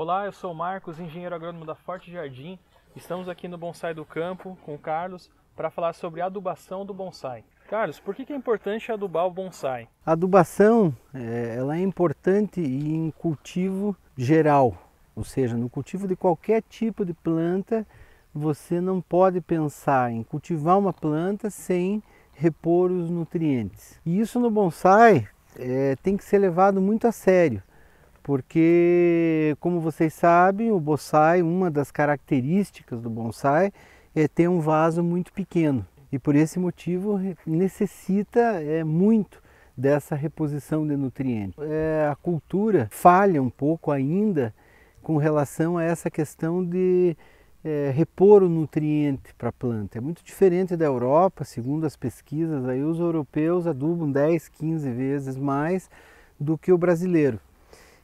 Olá, eu sou Marcos, engenheiro agrônomo da Forte Jardim. Estamos aqui no Bonsai do Campo com o Carlos para falar sobre adubação do bonsai. Carlos, por que é importante adubar o bonsai? A adubação é, ela é importante em cultivo geral, ou seja, no cultivo de qualquer tipo de planta, você não pode pensar em cultivar uma planta sem repor os nutrientes. E isso no bonsai é, tem que ser levado muito a sério porque, como vocês sabem, o bonsai, uma das características do bonsai é ter um vaso muito pequeno e por esse motivo necessita é, muito dessa reposição de nutrientes. É, a cultura falha um pouco ainda com relação a essa questão de é, repor o nutriente para a planta. É muito diferente da Europa, segundo as pesquisas, aí os europeus adubam 10, 15 vezes mais do que o brasileiro.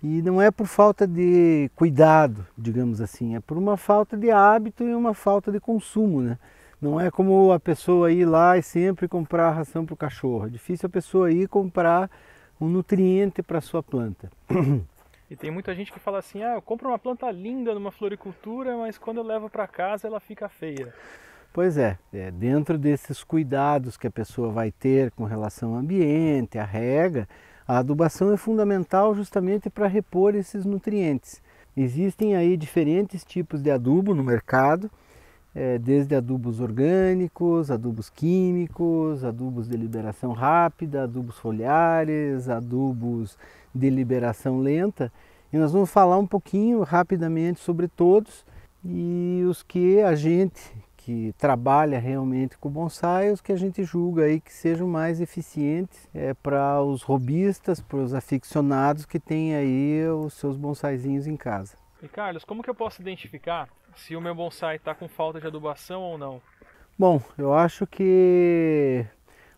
E não é por falta de cuidado, digamos assim, é por uma falta de hábito e uma falta de consumo, né? Não é como a pessoa ir lá e sempre comprar ração para o cachorro. É difícil a pessoa ir comprar um nutriente para sua planta. E tem muita gente que fala assim: ah, eu compro uma planta linda numa floricultura, mas quando eu levo para casa ela fica feia. Pois é, é, dentro desses cuidados que a pessoa vai ter com relação ao ambiente, a rega, a adubação é fundamental justamente para repor esses nutrientes. Existem aí diferentes tipos de adubo no mercado, é, desde adubos orgânicos, adubos químicos, adubos de liberação rápida, adubos foliares, adubos de liberação lenta. E nós vamos falar um pouquinho rapidamente sobre todos e os que a gente que trabalha realmente com bonsai, os que a gente julga aí que sejam mais eficientes é, para os robistas, para os aficionados que têm aí os seus bonsaizinhos em casa. E Carlos, como que eu posso identificar se o meu bonsai está com falta de adubação ou não? Bom, eu acho que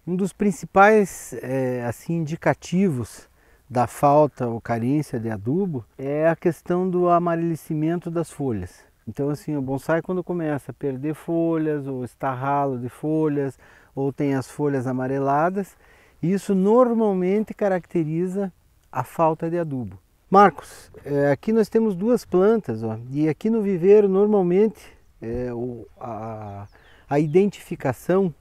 um dos principais é, assim indicativos da falta ou carência de adubo é a questão do amarelecimento das folhas. Então assim, o bonsai quando começa a perder folhas, ou está ralo de folhas, ou tem as folhas amareladas, isso normalmente caracteriza a falta de adubo. Marcos, é, aqui nós temos duas plantas, ó, e aqui no viveiro normalmente é, o, a, a identificação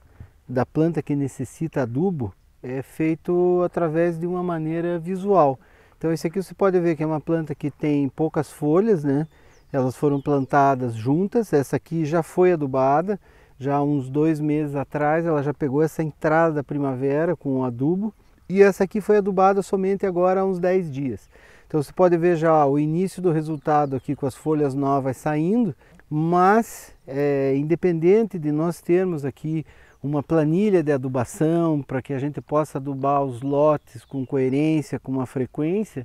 da planta que necessita adubo é feito através de uma maneira visual. Então esse aqui você pode ver que é uma planta que tem poucas folhas, né? Elas foram plantadas juntas, essa aqui já foi adubada, já há uns dois meses atrás ela já pegou essa entrada da primavera com o adubo e essa aqui foi adubada somente agora há uns 10 dias. Então você pode ver já o início do resultado aqui com as folhas novas saindo, mas é, independente de nós termos aqui uma planilha de adubação para que a gente possa adubar os lotes com coerência, com uma frequência,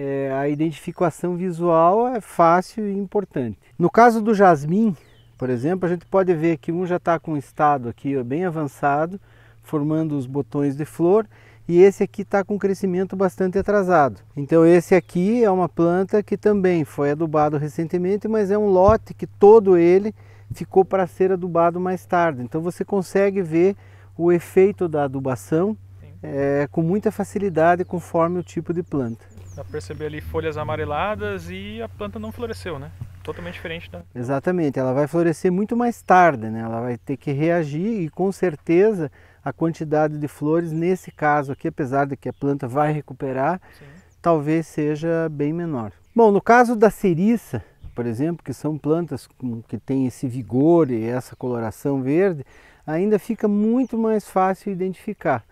é, a identificação visual é fácil e importante. No caso do jasmim, por exemplo, a gente pode ver que um já está com um estado aqui ó, bem avançado, formando os botões de flor, e esse aqui está com crescimento bastante atrasado. Então esse aqui é uma planta que também foi adubado recentemente, mas é um lote que todo ele ficou para ser adubado mais tarde. Então você consegue ver o efeito da adubação é, com muita facilidade conforme o tipo de planta. Dá pra perceber ali folhas amareladas e a planta não floresceu, né? Totalmente diferente da. Exatamente, ela vai florescer muito mais tarde, né? Ela vai ter que reagir e com certeza a quantidade de flores, nesse caso aqui, apesar de que a planta vai recuperar, Sim. talvez seja bem menor. Bom, no caso da ceriça, por exemplo, que são plantas que têm esse vigor e essa coloração verde, ainda fica muito mais fácil identificar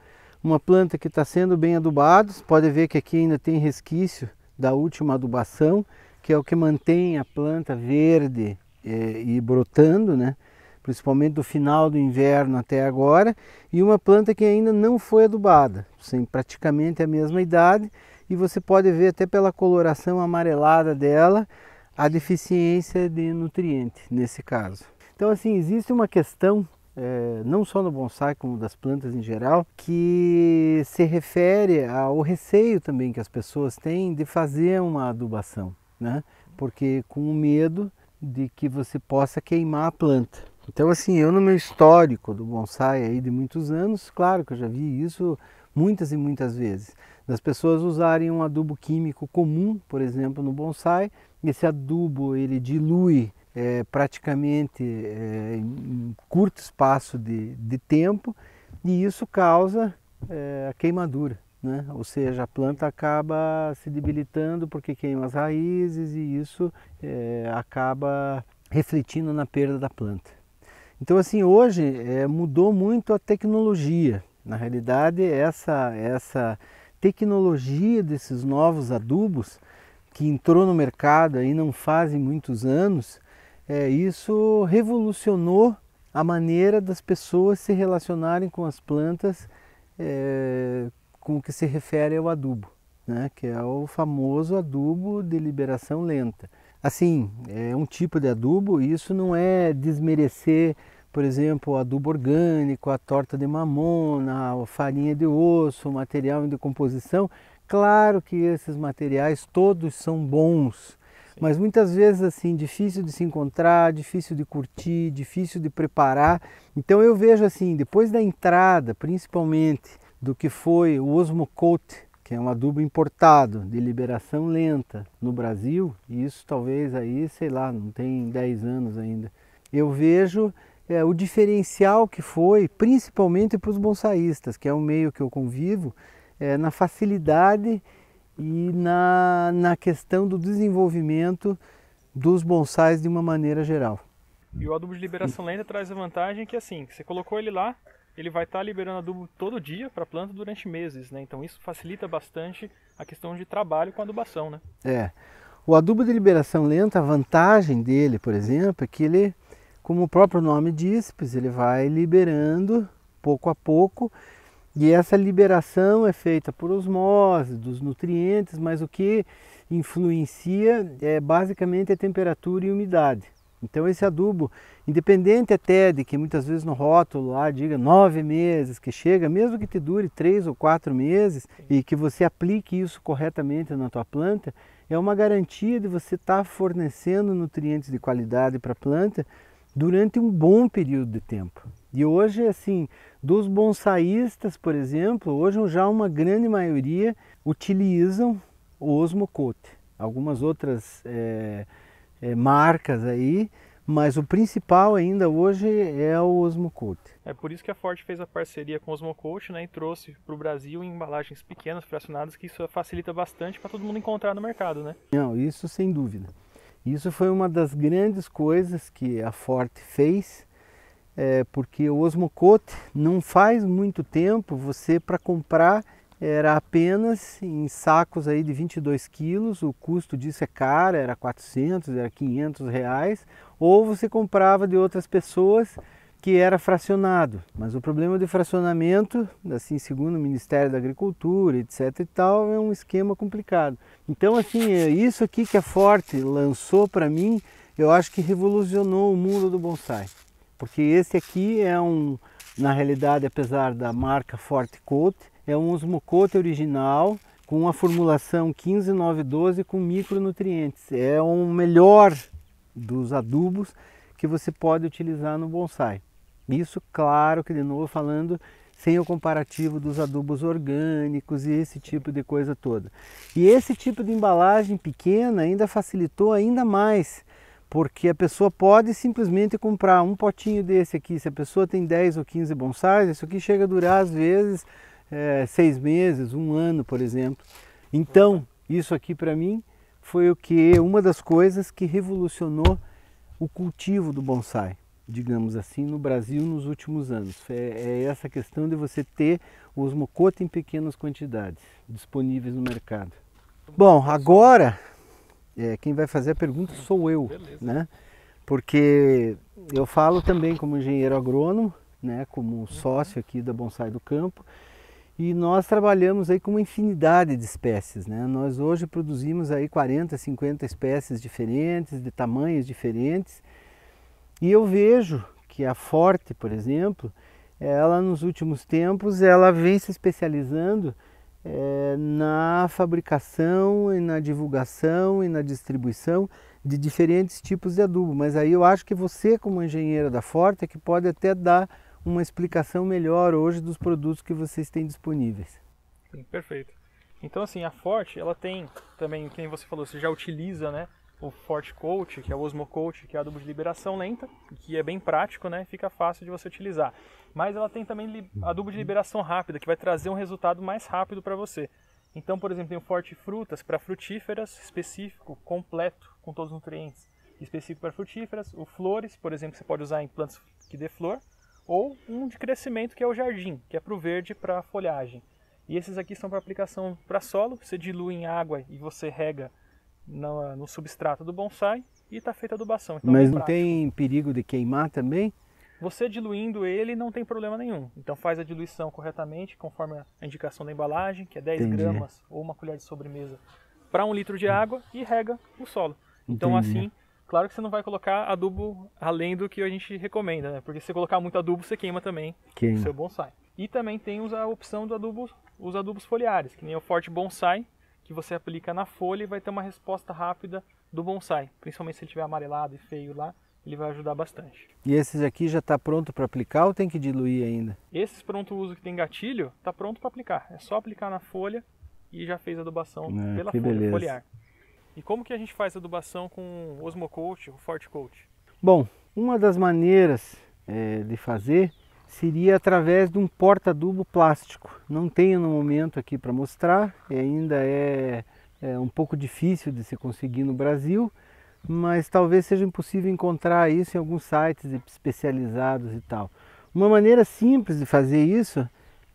uma planta que está sendo bem adubada, pode ver que aqui ainda tem resquício da última adubação, que é o que mantém a planta verde é, e brotando, né? principalmente do final do inverno até agora, e uma planta que ainda não foi adubada, sem praticamente a mesma idade, e você pode ver até pela coloração amarelada dela a deficiência de nutriente nesse caso. Então assim, existe uma questão é, não só no bonsai como das plantas em geral, que se refere ao receio também que as pessoas têm de fazer uma adubação, né? Porque com o medo de que você possa queimar a planta. Então assim, eu no meu histórico do bonsai aí de muitos anos, claro que eu já vi isso muitas e muitas vezes, das pessoas usarem um adubo químico comum, por exemplo, no bonsai, esse adubo ele dilui é, praticamente é, em curto espaço de, de, tempo e isso causa é, a queimadura, né? ou seja, a planta acaba se debilitando porque queima as raízes e isso é, acaba refletindo na perda da planta. Então assim, hoje é, mudou muito a tecnologia, na realidade essa, essa tecnologia desses novos adubos que entrou no mercado aí não fazem muitos anos, é, isso revolucionou a maneira das pessoas se relacionarem com as plantas é, com o que se refere ao adubo, né? que é o famoso adubo de liberação lenta. Assim, é um tipo de adubo, isso não é desmerecer, por exemplo, o adubo orgânico, a torta de mamona, a farinha de osso, o material em decomposição. Claro que esses materiais todos são bons, mas muitas vezes assim difícil de se encontrar, difícil de curtir, difícil de preparar. Então eu vejo assim, depois da entrada, principalmente do que foi o Osmo Coat, que é um adubo importado de liberação lenta no Brasil, e isso talvez aí, sei lá, não tem 10 anos ainda. Eu vejo é, o diferencial que foi, principalmente para os bonsaístas, que é o meio que eu convivo, é, na facilidade e na, na questão do desenvolvimento dos bonsais de uma maneira geral. E o adubo de liberação lenta traz a vantagem que assim, você colocou ele lá, ele vai estar tá liberando adubo todo dia para a planta durante meses, né? Então isso facilita bastante a questão de trabalho com adubação, né? É. O adubo de liberação lenta, a vantagem dele, por exemplo, é que ele, como o próprio nome diz, ele vai liberando pouco a pouco e essa liberação é feita por osmose dos nutrientes, mas o que influencia é basicamente a temperatura e a umidade. Então esse adubo, independente até de que muitas vezes no rótulo lá diga nove meses que chega, mesmo que te dure três ou quatro meses e que você aplique isso corretamente na tua planta, é uma garantia de você estar tá fornecendo nutrientes de qualidade para a planta durante um bom período de tempo. E hoje, assim, dos bonsaístas, por exemplo, hoje já uma grande maioria utilizam o Osmocote. Algumas outras é, é, marcas aí, mas o principal ainda hoje é o osmocote É por isso que a Ford fez a parceria com o Osmocote né, e trouxe para o Brasil em embalagens pequenas, fracionadas, que isso facilita bastante para todo mundo encontrar no mercado, né? Não, isso sem dúvida. Isso foi uma das grandes coisas que a Ford fez é, porque o Osmocote não faz muito tempo você para comprar era apenas em sacos aí de 22 quilos, o custo disso é caro, era 400, era 500 reais, ou você comprava de outras pessoas que era fracionado, mas o problema de fracionamento, assim, segundo o Ministério da Agricultura, etc e tal, é um esquema complicado. Então, assim, é isso aqui que a Forte lançou para mim, eu acho que revolucionou o mundo do bonsai. Porque esse aqui é um, na realidade, apesar da marca Forte Coat, é um osmocote original com a formulação 15912 com micronutrientes. É o um melhor dos adubos que você pode utilizar no bonsai. Isso, claro que de novo falando sem o comparativo dos adubos orgânicos e esse tipo de coisa toda. E esse tipo de embalagem pequena ainda facilitou ainda mais, porque a pessoa pode simplesmente comprar um potinho desse aqui. Se a pessoa tem 10 ou 15 bonsais, isso aqui chega a durar às vezes é, seis meses, um ano, por exemplo. Então, isso aqui para mim foi o que uma das coisas que revolucionou o cultivo do bonsai, digamos assim, no Brasil nos últimos anos. É, é essa questão de você ter os osmocote em pequenas quantidades disponíveis no mercado. Bom, agora é, quem vai fazer a pergunta sou eu, Beleza. né? Porque eu falo também como engenheiro agrônomo, né? Como uhum. sócio aqui da Bonsai do Campo. E nós trabalhamos aí com uma infinidade de espécies, né? Nós hoje produzimos aí 40, 50 espécies diferentes, de tamanhos diferentes. E eu vejo que a Forte, por exemplo, ela nos últimos tempos, ela vem se especializando é, na fabricação e na divulgação e na distribuição de diferentes tipos de adubo. Mas aí eu acho que você, como engenheira da Forte, é que pode até dar uma explicação melhor hoje dos produtos que vocês têm disponíveis. Sim, perfeito. Então assim, a Forte, ela tem também, quem você falou, você já utiliza, né, o Forte Coat, que é o Osmo Coach, que é adubo de liberação lenta, que é bem prático, né? Fica fácil de você utilizar. Mas ela tem também adubo de liberação rápida, que vai trazer um resultado mais rápido para você. Então, por exemplo, tem o Forte Frutas para frutíferas, específico, completo, com todos os nutrientes. Específico para frutíferas, o Flores, por exemplo, você pode usar em plantas que dê flor, ou um de crescimento, que é o Jardim, que é para o verde, para folhagem. E esses aqui são para aplicação para solo, você dilui em água e você rega no, no substrato do bonsai e está feita adubação. Então, Mas não tem perigo de queimar também? Você diluindo ele não tem problema nenhum. Então faz a diluição corretamente, conforme a indicação da embalagem, que é 10 Entendi. gramas ou uma colher de sobremesa para um litro de água e rega o solo. Então assim, claro que você não vai colocar adubo além do que a gente recomenda, né? Porque se você colocar muito adubo, você queima também queima. o seu bonsai. E também tem a opção do adubo, os adubos foliares, que nem o Forte Bonsai, que você aplica na folha e vai ter uma resposta rápida do bonsai. Principalmente se ele estiver amarelado e feio lá, ele vai ajudar bastante. E esses aqui já está pronto para aplicar ou tem que diluir ainda? Esses pronto uso que tem gatilho, está pronto para aplicar. É só aplicar na folha e já fez adubação ah, pela folha beleza. foliar. E como que a gente faz adubação com Osmocoat o Forte Coat? Bom, uma das maneiras é, de fazer seria através de um porta-adubo plástico. Não tenho no momento aqui para mostrar, ainda é, é, um pouco difícil de se conseguir no Brasil, mas talvez seja impossível encontrar isso em alguns sites especializados e tal. Uma maneira simples de fazer isso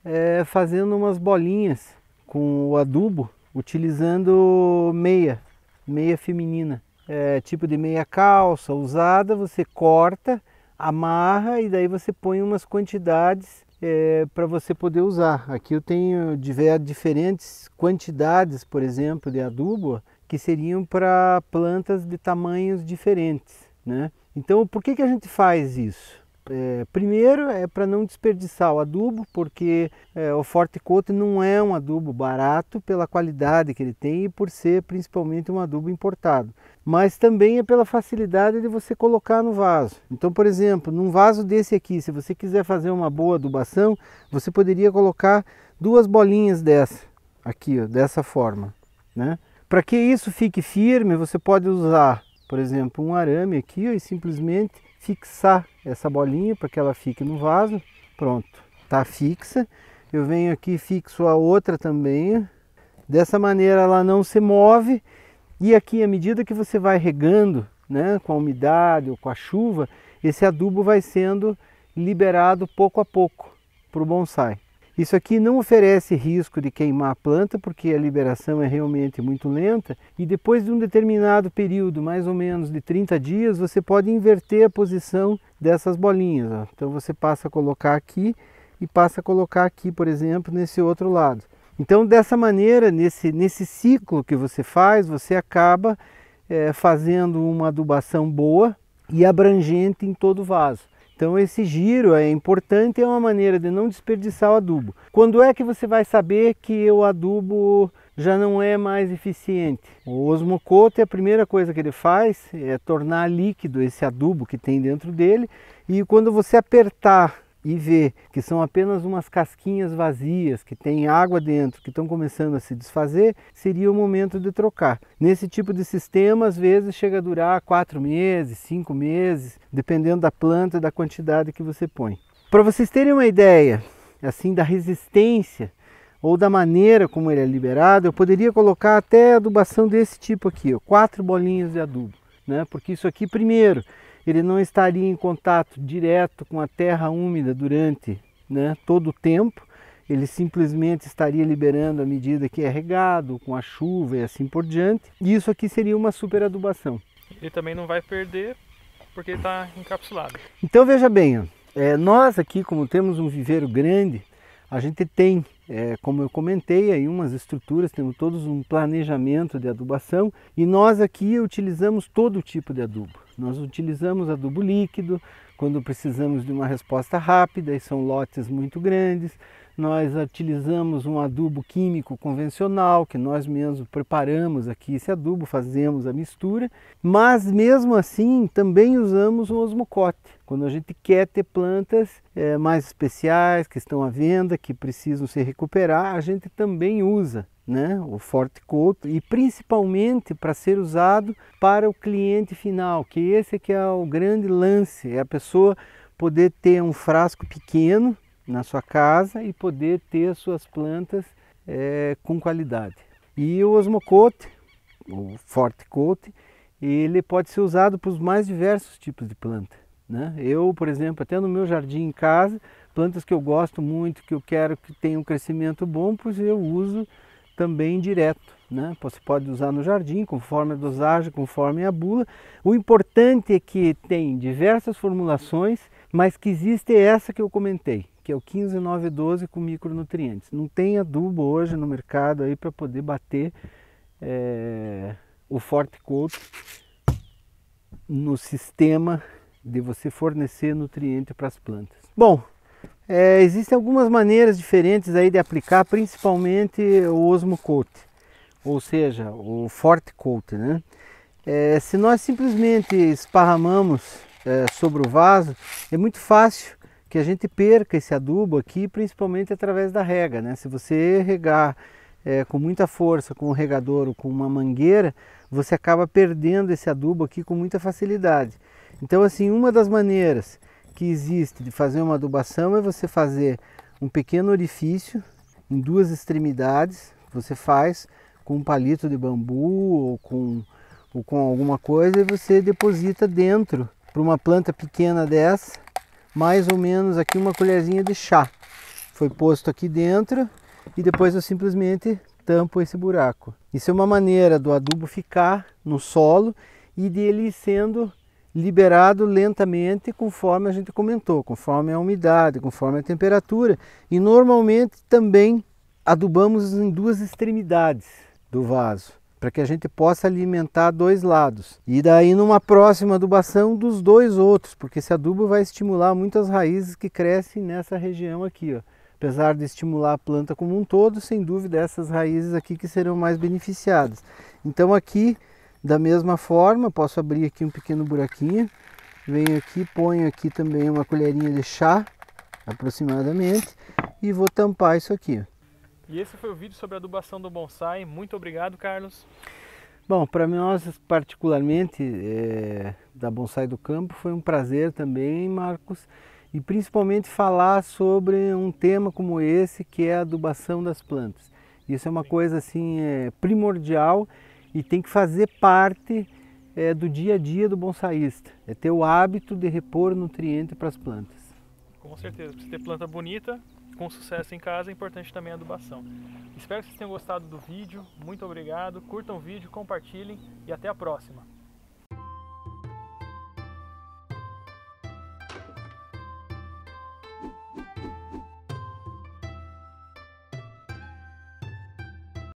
é fazendo umas bolinhas com o adubo, utilizando meia, meia feminina. É, tipo de meia calça usada, você corta amarra e daí você põe umas quantidades é, eh, para você poder usar. Aqui eu tenho diferentes quantidades, por exemplo, de adubo que seriam para plantas de tamanhos diferentes. Né? Então, por que, que a gente faz isso? É, primeiro é para não desperdiçar o adubo, porque é, o Forte Cote não é um adubo barato pela qualidade que ele tem e por ser principalmente um adubo importado. Mas também é pela facilidade de você colocar no vaso. Então, por exemplo, num vaso desse aqui, se você quiser fazer uma boa adubação, você poderia colocar duas bolinhas dessa, aqui, ó, dessa forma. Né? Para que isso fique firme, você pode usar, por exemplo, um arame aqui ó, e simplesmente fixar essa bolinha para que ela fique no vaso. Pronto, está fixa. Eu venho aqui fixo a outra também. Dessa maneira ela não se move. E aqui, à medida que você vai regando né, com a umidade ou com a chuva, esse adubo vai sendo liberado pouco a pouco para o bonsai. Isso aqui não oferece risco de queimar a planta, porque a liberação é realmente muito lenta, e depois de um determinado período, mais ou menos de 30 dias, você pode inverter a posição dessas bolinhas. Ó. Então você passa a colocar aqui e passa a colocar aqui, por exemplo, nesse outro lado. Então, dessa maneira, nesse, nesse ciclo que você faz, você acaba é, fazendo uma adubação boa e abrangente em todo o vaso. Então esse giro é importante, é uma maneira de não desperdiçar o adubo. Quando é que você vai saber que o adubo já não é mais eficiente? O é a primeira coisa que ele faz é tornar líquido esse adubo que tem dentro dele e quando você apertar e ver que são apenas umas casquinhas vazias que tem água dentro, que estão começando a se desfazer, seria o momento de trocar. Nesse tipo de sistema, às vezes chega a durar quatro meses, cinco meses, dependendo da planta e da quantidade que você põe. Para vocês terem uma ideia assim da resistência ou da maneira como ele é liberado, eu poderia colocar até adubação desse tipo aqui, ó, quatro bolinhas de adubo, né? Porque isso aqui primeiro ele não estaria em contato direto com a terra úmida durante né, todo o tempo, ele simplesmente estaria liberando à medida que é regado, com a chuva e assim por diante. E isso aqui seria uma superadubação. Ele também não vai perder porque está encapsulado. Então veja bem, é, nós aqui como temos um viveiro grande, a gente tem, é, como eu comentei, aí umas estruturas, temos todos um planejamento de adubação e nós aqui utilizamos todo tipo de adubo. Nós utilizamos adubo líquido quando precisamos de uma resposta rápida e são lotes muito grandes. Nós utilizamos um adubo químico convencional que nós mesmos preparamos aqui esse adubo, fazemos a mistura, mas mesmo assim também usamos um osmocote quando a gente quer ter plantas é, mais especiais que estão à venda, que precisam se recuperar, a gente também usa né? o Forte Couto, e principalmente para ser usado para o cliente final, que esse é que é o grande lance, é a pessoa poder ter um frasco pequeno na sua casa e poder ter suas plantas é, com qualidade. E o Osmocote, o Forte Coat, ele pode ser usado para os mais diversos tipos de planta. Né? Eu, por exemplo, até no meu jardim em casa, plantas que eu gosto muito, que eu quero que tenham um crescimento bom, pois eu uso também direto. Né? Você pode usar no jardim, conforme a dosagem, conforme a bula. O importante é que tem diversas formulações, mas que existe essa que eu comentei, que é o 15912 com micronutrientes. Não tem adubo hoje no mercado aí para poder bater é, o Forte couro no sistema de você fornecer nutriente para as plantas. Bom, é, existem algumas maneiras diferentes aí de aplicar, principalmente o Osmo Coat, ou seja, o Forte Coat, né? É, se nós simplesmente esparramamos é, sobre o vaso, é muito fácil que a gente perca esse adubo aqui, principalmente através da rega, né? Se você regar é, com muita força, com um regador ou com uma mangueira, você acaba perdendo esse adubo aqui com muita facilidade. Então, assim, uma das maneiras que existe de fazer uma adubação é você fazer um pequeno orifício em duas extremidades, você faz com um palito de bambu ou com, ou com alguma coisa e você deposita dentro para uma planta pequena dessa, mais ou menos aqui uma colherzinha de chá. Foi posto aqui dentro e depois eu simplesmente tampo esse buraco. Isso é uma maneira do adubo ficar no solo e dele sendo liberado lentamente conforme a gente comentou, conforme a umidade, conforme a temperatura. E normalmente também adubamos em duas extremidades do vaso, para que a gente possa alimentar dois lados. E daí numa próxima adubação dos dois outros, porque esse adubo vai estimular muitas raízes que crescem nessa região aqui, ó. Apesar de estimular a planta como um todo, sem dúvida essas raízes aqui que serão mais beneficiadas. Então aqui da mesma forma, posso abrir aqui um pequeno buraquinho, venho aqui, ponho aqui também uma colherinha de chá, aproximadamente, e vou tampar isso aqui. E esse foi o vídeo sobre a adubação do bonsai. Muito obrigado, Carlos. Bom, para nós particularmente é, da Bonsai do Campo foi um prazer também, Marcos, e principalmente falar sobre um tema como esse que é a adubação das plantas. Isso é uma coisa assim é, primordial e tem que fazer parte é, do dia a dia do bonsaísta. É ter o hábito de repor nutriente para as plantas. Com certeza, para você ter planta bonita, com sucesso em casa, é importante também a adubação. Espero que vocês tenham gostado do vídeo. Muito obrigado. Curtam o vídeo, compartilhem e até a próxima.